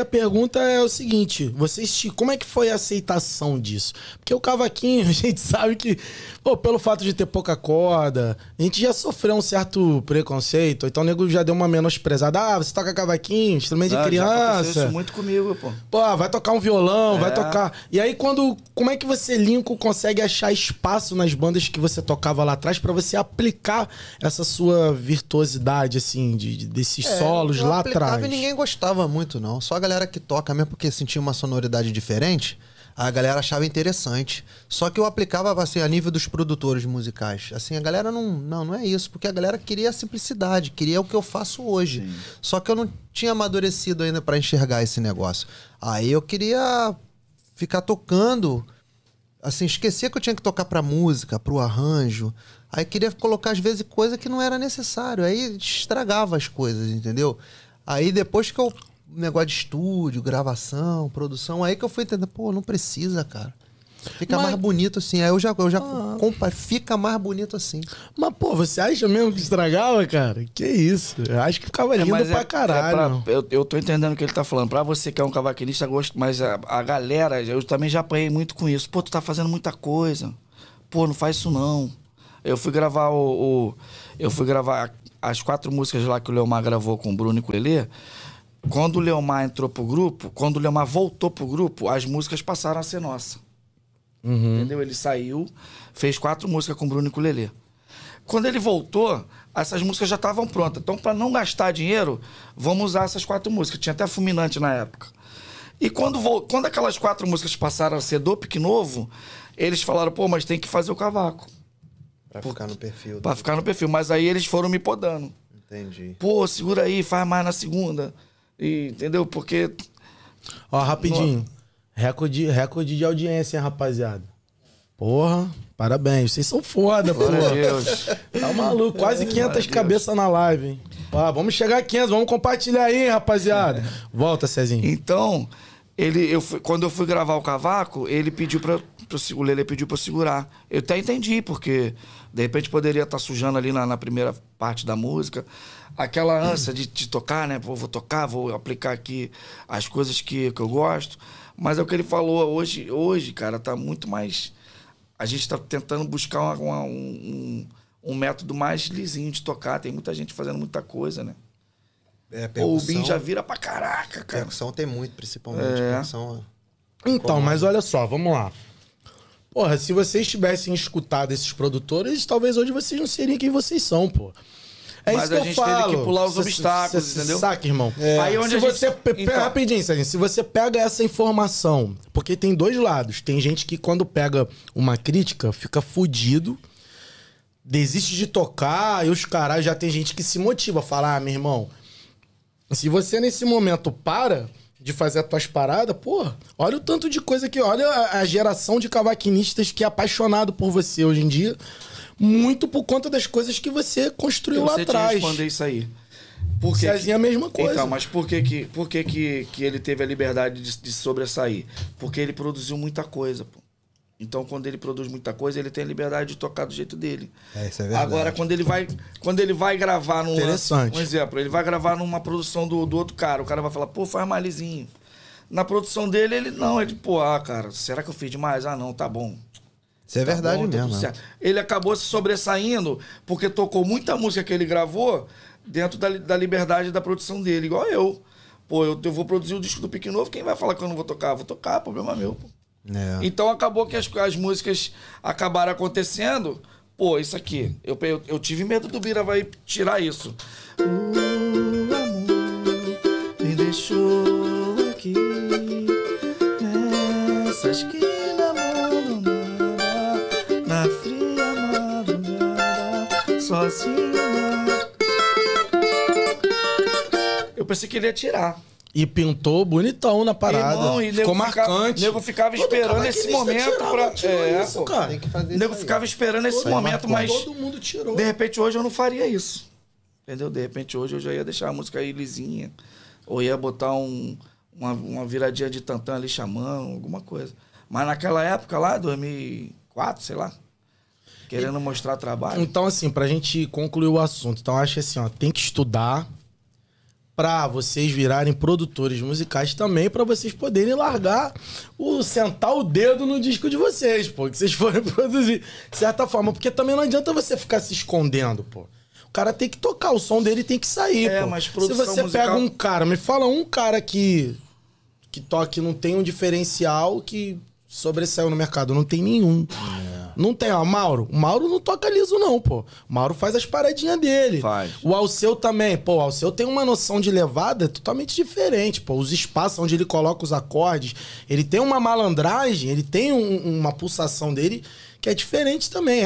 a pergunta é o seguinte: vocês, como é que foi a aceitação disso? Porque o cavaquinho, a gente sabe que, pô, pelo fato de ter pouca corda, a gente já sofreu um certo preconceito. Então o nego já deu uma menosprezada. Ah, você toca cavaquinho, instrumento ah, de criança. Já isso muito comigo, pô. Pô, vai tocar um violão, é. vai tocar. E aí, quando. Como é que você, Lincoln, consegue achar espaço nas bandas que você tocava lá atrás para você aplicar essa sua virtuosidade, assim, de, de desses é, solos lá atrás? Não ninguém gostava muito, não. Só galera que toca, mesmo porque sentia uma sonoridade diferente, a galera achava interessante. Só que eu aplicava assim a nível dos produtores musicais. Assim, a galera não, não, não é isso, porque a galera queria a simplicidade, queria o que eu faço hoje. Sim. Só que eu não tinha amadurecido ainda para enxergar esse negócio. Aí eu queria ficar tocando, assim, esquecia que eu tinha que tocar para música, para o arranjo. Aí queria colocar às vezes coisa que não era necessário, aí estragava as coisas, entendeu? Aí depois que eu negócio de estúdio, gravação, produção. Aí que eu fui entender, pô, não precisa, cara. Fica mas... mais bonito assim. Aí eu já, eu já ah. fica mais bonito assim. Mas, pô, você acha mesmo que estragava, cara? Que isso? Eu acho que ficava é, lindo é, pra é, caralho. É pra, eu, eu tô entendendo o que ele tá falando. Pra você que é um cavaquinista, gosto, mas a, a galera, eu também já apanhei muito com isso. Pô, tu tá fazendo muita coisa. Pô, não faz isso não. Eu fui gravar o. o eu fui gravar as quatro músicas lá que o Leomar gravou com o Bruno e com o Lelê. Quando o Leomar entrou pro grupo, quando o Leomar voltou pro grupo, as músicas passaram a ser nossa. Uhum. Entendeu? Ele saiu, fez quatro músicas com o Bruno e com o Lelê. Quando ele voltou, essas músicas já estavam prontas. Então, para não gastar dinheiro, vamos usar essas quatro músicas. Tinha até Fulminante na época. E quando, quando aquelas quatro músicas passaram a ser do Pique Novo, eles falaram, pô, mas tem que fazer o cavaco. Pra ficar no perfil. Pra do... ficar no perfil. Mas aí eles foram me podando. Entendi. Pô, segura aí, faz mais na segunda entendeu? Porque. Ó, rapidinho. Recorde, recorde de audiência, hein, rapaziada. Porra, parabéns. Vocês são foda, pô. Deus. Tá maluco. Quase 500 cabeças na live, hein? Ó, vamos chegar a 500. Vamos compartilhar aí, rapaziada. É. Volta, Cezinho. Então, ele, eu fui, quando eu fui gravar o Cavaco, ele pediu pra o Lele pediu para segurar. Eu até entendi, porque de repente poderia estar tá sujando ali na, na primeira parte da música. Aquela ânsia de, de tocar, né? vou tocar, vou aplicar aqui as coisas que, que eu gosto. Mas é o que ele falou hoje, hoje, cara, tá muito mais. A gente está tentando buscar uma, uma, um, um método mais lisinho de tocar. Tem muita gente fazendo muita coisa, né? É, percussão, Ou o BIM já vira pra caraca, cara. Percussão tem muito, principalmente. É. Percussão, então, mas olha só, vamos lá. Porra, se vocês tivessem escutado esses produtores, talvez hoje vocês não seriam quem vocês são, pô. É Mas isso que a gente eu falo. teve que pular os cê, obstáculos, cê, entendeu? Saca, irmão. É. Aí onde se você gente... então... rapidinho, Sérgio, se você pega essa informação, porque tem dois lados. Tem gente que quando pega uma crítica fica fudido, desiste de tocar, e os caras já tem gente que se motiva, falar, "Ah, meu irmão, se você nesse momento para, de fazer as tuas paradas, pô, olha o tanto de coisa que. Olha a, a geração de cavaquinistas que é apaixonado por você hoje em dia. Muito por conta das coisas que você construiu Eu lá atrás. Eu responder isso aí. Por que Cezinha a mesma coisa. Então, mas por que que, por que, que, que ele teve a liberdade de, de sobressair? Porque ele produziu muita coisa, pô. Então, quando ele produz muita coisa, ele tem a liberdade de tocar do jeito dele. É, isso é verdade. Agora, quando ele vai, quando ele vai gravar num Interessante. um exemplo, ele vai gravar numa produção do, do outro cara, o cara vai falar, pô, faz malizinho. Na produção dele, ele não, ele, pô, ah, cara, será que eu fiz demais? Ah, não, tá bom. Isso é tá verdade bom, tá mesmo. Né? Ele acabou se sobressaindo porque tocou muita música que ele gravou dentro da, da liberdade da produção dele, igual eu. Pô, eu, eu vou produzir o disco do Pique Novo, quem vai falar que eu não vou tocar? Vou tocar, problema meu, pô. É. Então acabou que as, as músicas acabaram acontecendo. Pô, isso aqui. Eu, eu, eu tive medo do Bira vai tirar isso. Hum, amor me deixou aqui nessa esquina abandonada, na fria madrugada, sozinha. Eu pensei que ele ia tirar. E pintou bonitão na parada. Irmão, e Ficou marcante. Fica, nego ficava esperando esse momento tirava, é, isso, cara. Tem que fazer nego ficava esperando esse momento, mas. Todo mundo tirou. De repente hoje eu não faria isso. Entendeu? De repente hoje eu já ia deixar a música aí lisinha. Ou ia botar um, uma, uma viradinha de tantã ali chamando, alguma coisa. Mas naquela época lá, 2004, sei lá, querendo mostrar trabalho. Então, assim, pra gente concluir o assunto, então acho que assim, ó, tem que estudar, para vocês virarem produtores musicais também, para vocês poderem largar o sentar o dedo no disco de vocês, pô, que vocês forem produzir, de certa forma, porque também não adianta você ficar se escondendo, pô. O cara tem que tocar, o som dele tem que sair, é, pô. Mas produção se você musical... pega um cara, me fala um cara que que toque não tem um diferencial que sobressaiu no mercado, não tem nenhum. É. Não tem, ó, Mauro. O Mauro não toca liso, não, pô. O Mauro faz as paradinhas dele. Faz. O Alceu também. Pô, o Alceu tem uma noção de levada totalmente diferente, pô. Os espaços onde ele coloca os acordes. Ele tem uma malandragem, ele tem um, uma pulsação dele que é diferente também.